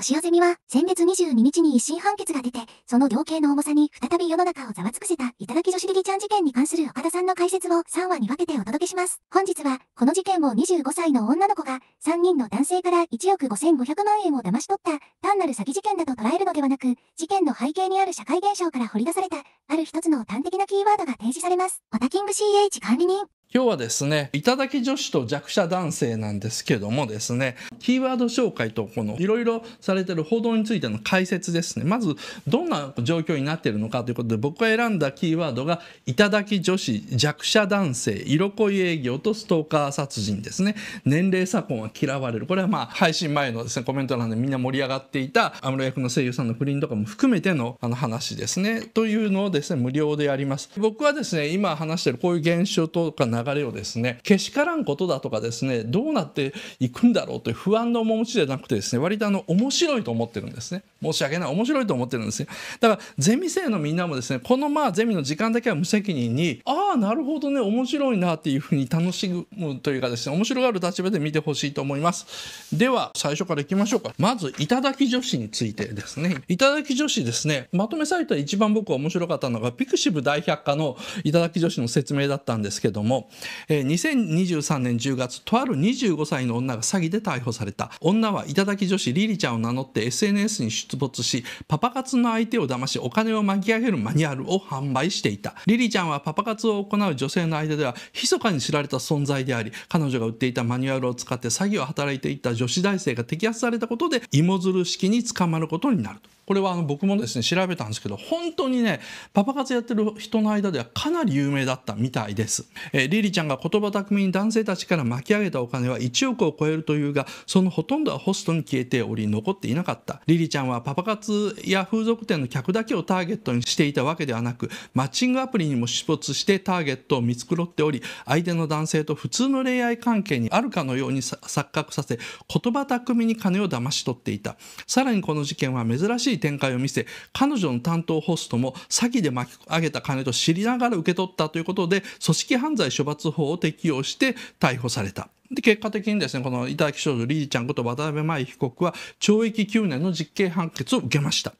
年シオゼミは、先月22日に一審判決が出て、その量刑の重さに再び世の中をざわつくせた、頂き女子リリちゃん事件に関する岡田さんの解説を3話に分けてお届けします。本日は、この事件を25歳の女の子が、3人の男性から1億5500万円を騙し取った、単なる詐欺事件だと捉えるのではなく、事件の背景にある社会現象から掘り出された、ある一つの端的なキーワードが提示されます。オタキング CH 管理人。今日はですね、頂き女子と弱者男性なんですけどもですね、キーワード紹介とこのいろいろされてる報道についての解説ですね。まず、どんな状況になってるのかということで、僕が選んだキーワードが、頂き女子、弱者男性、色恋営業とストーカー殺人ですね。年齢差婚は嫌われる。これはまあ、配信前のですね、コメント欄でみんな盛り上がっていた、安室役の声優さんの不倫とかも含めてのあの話ですね。というのをですね、無料でやります。僕はですね、今話してるこういう現象とか流れをですねけしからんことだとかですねどうなっていくんだろうという不安の面持ちじゃなくてですね割とあの面白いと思ってるんですね申し訳ない面白いと思ってるんですねだからゼミ生のみんなもですねこのまあゼミの時間だけは無責任にああなるほどね面白いなっていうふうに楽しむというかですね面白がる立場で見てほしいと思いますでは最初からいきましょうかまず頂き女子についてですね頂き女子ですねまとめサイトで一番僕は面白かったのがピクシブ大百科の頂き女子の説明だったんですけどもえ2023年10月とある25歳の女が詐欺で逮捕された女は頂き女子リリちゃんを名乗って SNS に出没しパパ活の相手を騙しお金を巻き上げるマニュアルを販売していたリリちゃんはパパ活を行う女性の間では密かに知られた存在であり彼女が売っていたマニュアルを使って詐欺を働いていた女子大生が摘発されたことで芋づる式に捕まることになると。これはあの僕もですね調べたんですけど本当にねパパ活やってる人の間ではかなり有名だったみたいです、えー、リリちゃんが言葉巧みに男性たちから巻き上げたお金は1億を超えるというがそのほとんどはホストに消えており残っていなかったリリちゃんはパパ活や風俗店の客だけをターゲットにしていたわけではなくマッチングアプリにも出没してターゲットを見繕っており相手の男性と普通の恋愛関係にあるかのように錯覚させ言葉巧みに金を騙し取っていたさらにこの事件は珍しい展開を見せ彼女の担当ホストも詐欺で巻き上げた金と知りながら受け取ったということで組織犯罪処罰法を適用して逮捕された。で結果的にですね、この頂き少女リリちゃんこと渡辺舞被告は懲役9年の実刑判決を受けました。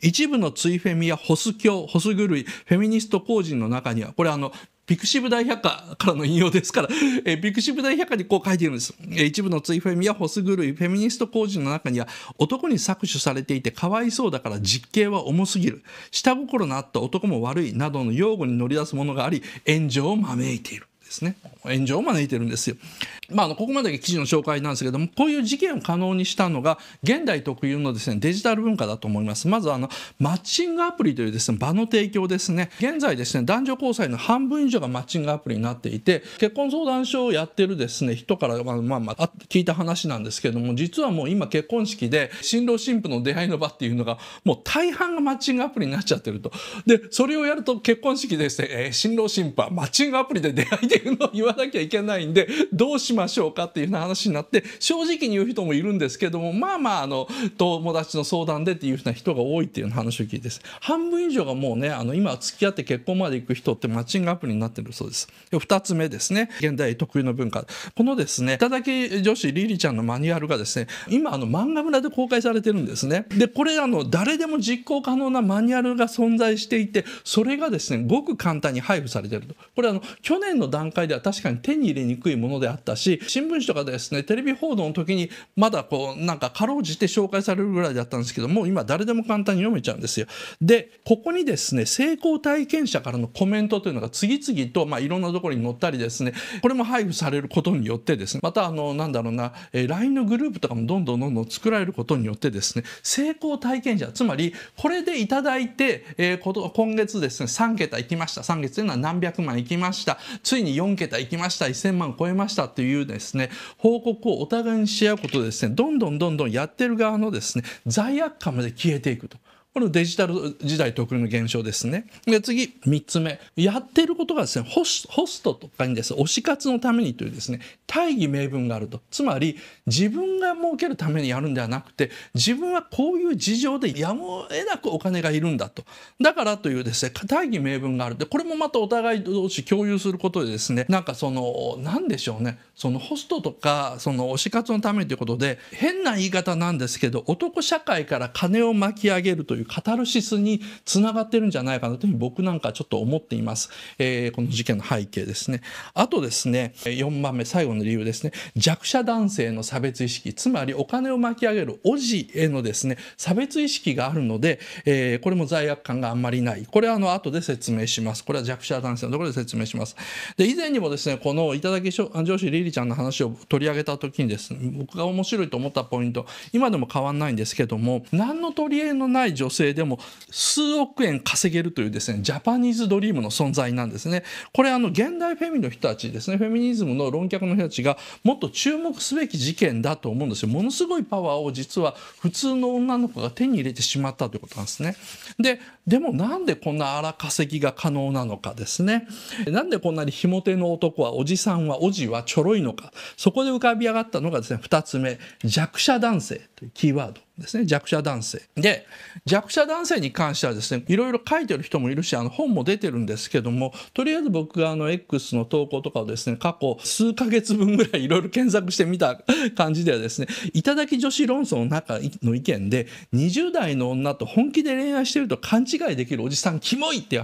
一部のツイフェミやホス教、ホス狂い、フェミニスト公人の中には、これあの、ピクシブ大百科からの引用ですから、えー、ピクシブ大百科にこう書いているんです。えー、一部のツイフェミやホス狂い、フェミニスト工事の中には、男に搾取されていてかわいそうだから実刑は重すぎる。下心のあった男も悪いなどの用語に乗り出すものがあり、炎上を招いている。ですね炎上を招いてるんですよ。まあ、あのここまで記事の紹介なんですけどもこういう事件を可能にしたのが現代特有のですねデジタル文化だと思いますまずあのマッチングアプリというですね場の提供ですね現在ですね男女交際の半分以上がマッチングアプリになっていて結婚相談所をやってるですね人からまあまあまあ聞いた話なんですけども実はもう今結婚式で新郎新婦の出会いの場っていうのがもう大半がマッチングアプリになっちゃってるとでそれをやると結婚式でですね、えー、新郎新婦はマッチングアプリで出会いでいうのを言わなきゃいけないんでどうしましょうかっていうな話になって正直に言う人もいるんですけどもまあまああの友達の相談でっていうふうな人が多いっていう話を聞いてです半分以上がもうねあの今付き合って結婚まで行く人ってマッチングアプリになってるそうですで2つ目ですね現代特有の文化このですね頂き女子リリちゃんのマニュアルがですね今あの漫画村で公開されてるんですねでこれあの誰でも実行可能なマニュアルが存在していてそれがですねごく簡単に配布されてるとこれあの去年の段段階では確かに手に入れにくいものであったし新聞紙とかですねテレビ報道の時にまだこうなんかかろうじて紹介されるぐらいだったんですけども今誰でも簡単に読めちゃうんですよ。でここにですね成功体験者からのコメントというのが次々と、まあ、いろんなところに載ったりですねこれも配布されることによってですねまたあのなんだろうな、えー、LINE のグループとかもどんどんどんどん作られることによってですね成功体験者つまりこれでいただいて、えー、今月ですね3桁いきました3月というのは何百万いきましたついに桁いきました1000万超えましたというですね報告をお互いにし合うことでですねどんどんどんどんやってる側のですね罪悪感まで消えていくと。このデジタル時代特有の現象ですね。で次3つ目やってることがですねホストとかにですね推し活のためにというですね大義名分があるとつまり自分が儲けるためにやるんではなくて自分はこういう事情でやむを得なくお金がいるんだとだからというですね大義名分があるでこれもまたお互い同士共有することでですねなんかその何でしょうねそのホストとかその推し活のためということで変な言い方なんですけど男社会から金を巻き上げるといういうカタルシスにつながってるんじゃないかなというふうに僕なんかちょっと思っています。えー、この事件の背景ですね。あとですね、4番目、最後の理由ですね。弱者男性の差別意識、つまりお金を巻き上げるおじへのですね、差別意識があるので、えー、これも罪悪感があんまりない。これはあの後で説明します。これは弱者男性のところで説明します。で、以前にもですね、この頂き上司リリちゃんの話を取り上げた時にですね、僕が面白いと思ったポイント、今でも変わんないんですけども、何の取り柄のない女女性でも数億円稼げるというですねジャパニーズドリームの存在なんですねこれあの現代フェミの人たちですねフェミニズムの論客の人たちがもっと注目すべき事件だと思うんですよものすごいパワーを実は普通の女の子が手に入れてしまったということなんですねででもなんでこんな荒稼ぎが可能なのかですねなんでこんなにひも手の男はおじさんはおじはちょろいのかそこで浮かび上がったのがですね2つ目弱者男性というキーワードですね弱者男性で弱者男性に関してはですねいろいろ書いてる人もいるしあの本も出てるんですけどもとりあえず僕があの X の投稿とかをですね過去数ヶ月分ぐらい いろいろ検索してみた感じではですね頂き女子論争の中の意見で20代の女と本気で恋愛してると勘違いできるおじさんキモいって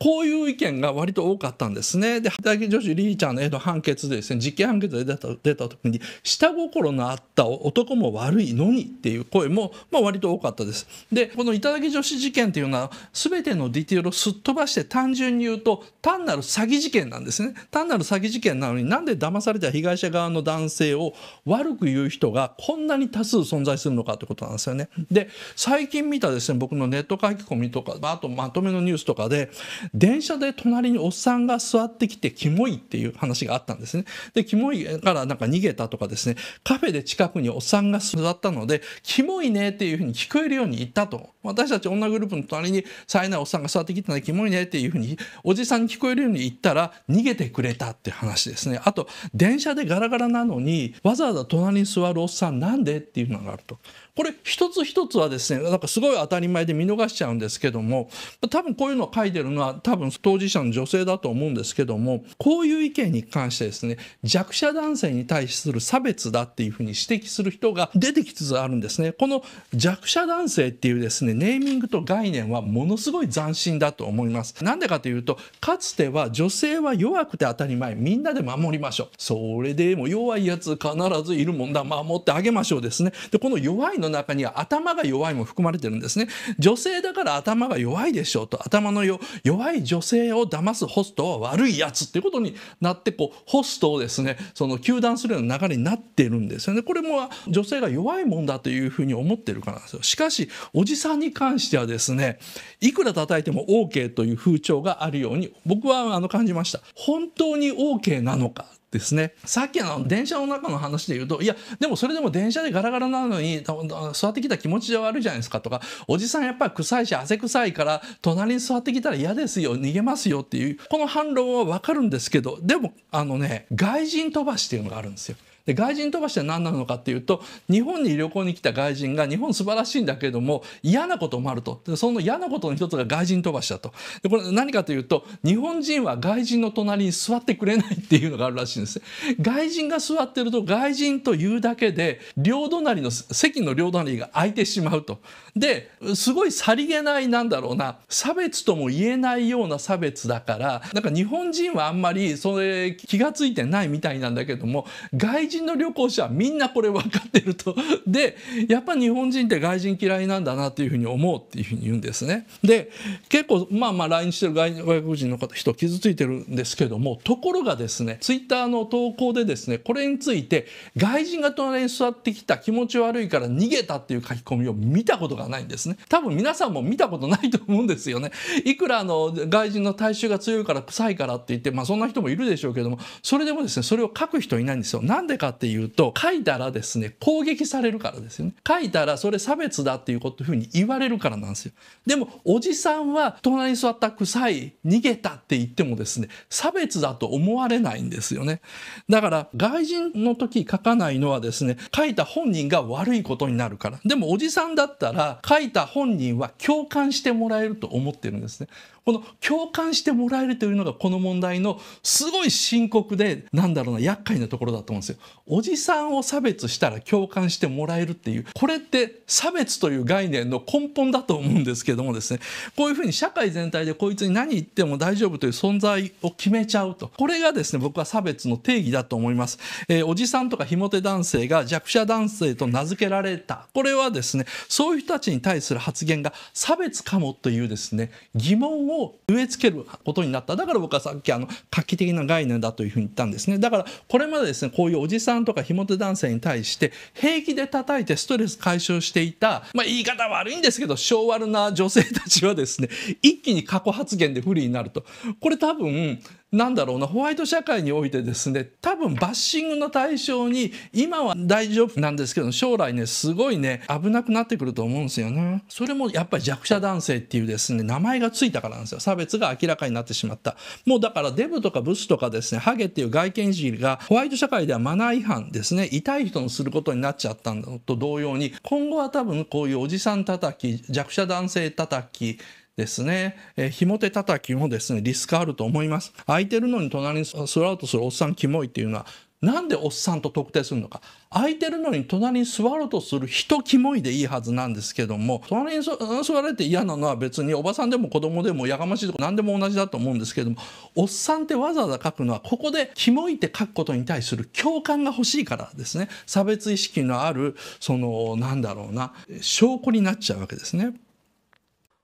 こういう意見が割と多かったんですね。で、働き女子リーちゃんの判決でですね、実刑判決で出た出た時に、下心のあった男も悪いのにっていう声も、まあ、割と多かったです。で、この頂き女子事件っていうのは、全てのディテールをすっ飛ばして単純に言うと、単なる詐欺事件なんですね。単なる詐欺事件なのになんで騙された被害者側の男性を悪く言う人がこんなに多数存在するのかってことなんですよね。で、最近見たですね、僕のネット書き込みとか、あとまとめのニュースとかで、電車で隣におっさんが座ってきてキモいっていう話があったんですね。で、キモいからなんか逃げたとかですね、カフェで近くにおっさんが座ったので、キモいねっていうふうに聞こえるように言ったと。私たち女グループの隣に冴えないおっさんが座ってきたので、キモいねっていうふうにおじさんに聞こえるように言ったら、逃げてくれたって話ですね。あと、電車でガラガラなのに、わざわざ隣に座るおっさんなんでっていうのがあると。これ一つ一つはですね、なんかすごい当たり前で見逃しちゃうんですけども、多分こういうのを書いてるのは多分当事者の女性だと思うんですけどもこういう意見に関してですね弱者男性に対する差別だっていうふうに指摘する人が出てきつつあるんですねこの弱者男性っていうですねネーミングと概念はものすごい斬新だと思いますなんでかというとかつては女性は弱くて当たり前みんなで守りましょうそれでも弱いやつ必ずいるもんだ守ってあげましょうですねでこの弱いの中には頭が弱いも含まれてるんですね女性だから頭が弱いでしょうと頭の弱弱い女性を騙すホストは悪いやつっていうことになってこうホストをですねその糾弾するような流れになってるんですよね。これも女性が弱いもんだというふうに思ってるからですよ。しかしおじさんに関してはですねいくら叩いても OK という風潮があるように僕はあの感じました。本当に OK なのかですねさっきの電車の中の話で言うといやでもそれでも電車でガラガラなのに座ってきた気持ちじ悪いじゃないですかとかおじさんやっぱり臭いし汗臭いから隣に座ってきたら嫌ですよ逃げますよっていうこの反論は分かるんですけどでもあのね外人飛ばしっていうのがあるんですよ。で外人飛ばしは何なのかっていうと日本に旅行に来た外人が日本素晴らしいんだけども嫌なこともあるとその嫌なことの一つが外人飛ばしだとでこれ何かというと日本人は外人の隣に座ってくれないっていうのがあるらしいんです外人が座ってると外人というだけで両隣の席の両隣が空いてしまうとですごいさりげないなんだろうな差別とも言えないような差別だからなんか日本人はあんまりそれ気が付いてないみたいなんだけども外人人の旅行者みんなこれ分かってると。でやっぱ日本人って外人嫌いなんだなというふうに思うっていうふうに言うんですね。で結構まあまあ来日してる外国人の方人傷ついてるんですけどもところがですねツイッターの投稿でですねこれについて外人が隣に座ってきた気持ち悪いから逃げたっていう書き込みを見たことがないんですね。多分皆さんも見たことないと思うんですよね。いくらあの外人の体臭が強いから臭いからって言ってまあそんな人もいるでしょうけどもそれでもですねそれを書く人いないんですよ。なんでかっていうと書いたらですね攻撃されるからですよね書いたらそれ差別だっていうことふうに言われるからなんですよでもおじさんは隣に座った臭い逃げたって言ってもですね差別だと思われないんですよねだから外人の時書かないのはですね書いた本人が悪いことになるからでもおじさんだったら書いた本人は共感してもらえると思ってるんですねこの共感してもらえるというのがこの問題のすごい深刻でなんだろうな厄介なところだと思うんですよ。おじさんを差別したら共感してもらえるっていうこれって差別という概念の根本だと思うんですけどもですねこういうふうに社会全体でこいつに何言っても大丈夫という存在を決めちゃうとこれがですね僕は差別の定義だと思います、えー、おじさんとかひもて男性が弱者男性と名付けられたこれはですねそういう人たちに対する発言が差別かもというですね疑問を植え付けることになっただから僕はさっきあの画期的な概念だというふうに言ったんですねだからこれまでですねこういうおじさんとか非モテ男性に対して平気で叩いてストレス解消していた、まあ、言い方悪いんですけど昭和な女性たちはですね一気に過去発言で不利になるとこれ多分なんだろうなホワイト社会においてですね多分バッシングの対象に今は大丈夫なんですけど将来ねすごいね危なくなってくると思うんですよね。それもやっぱり弱者男性っていうですね名前がついたからなんですよ差別が明らかになってしまった。もうだからデブとかブスとかですねハゲっていう外見人がホワイト社会ではマナー違反ですね痛い人のすることになっちゃったのと同様に今後は多分こういうおじさん叩き弱者男性叩きですね、えー、ひも手叩きもですね、リスクあると思います。空いてるのに隣に座ろうとするおっさんキモいっていうのは、なんでおっさんと特定するのか。空いてるのに隣に座ろうとする人キモいでいいはずなんですけども、隣に座られて嫌なのは別におばさんでも子供でもやがましいとか何でも同じだと思うんですけども、おっさんってわざわざ書くのはここでキモいって書くことに対する共感が欲しいからですね。差別意識のある、その、なんだろうな、証拠になっちゃうわけですね。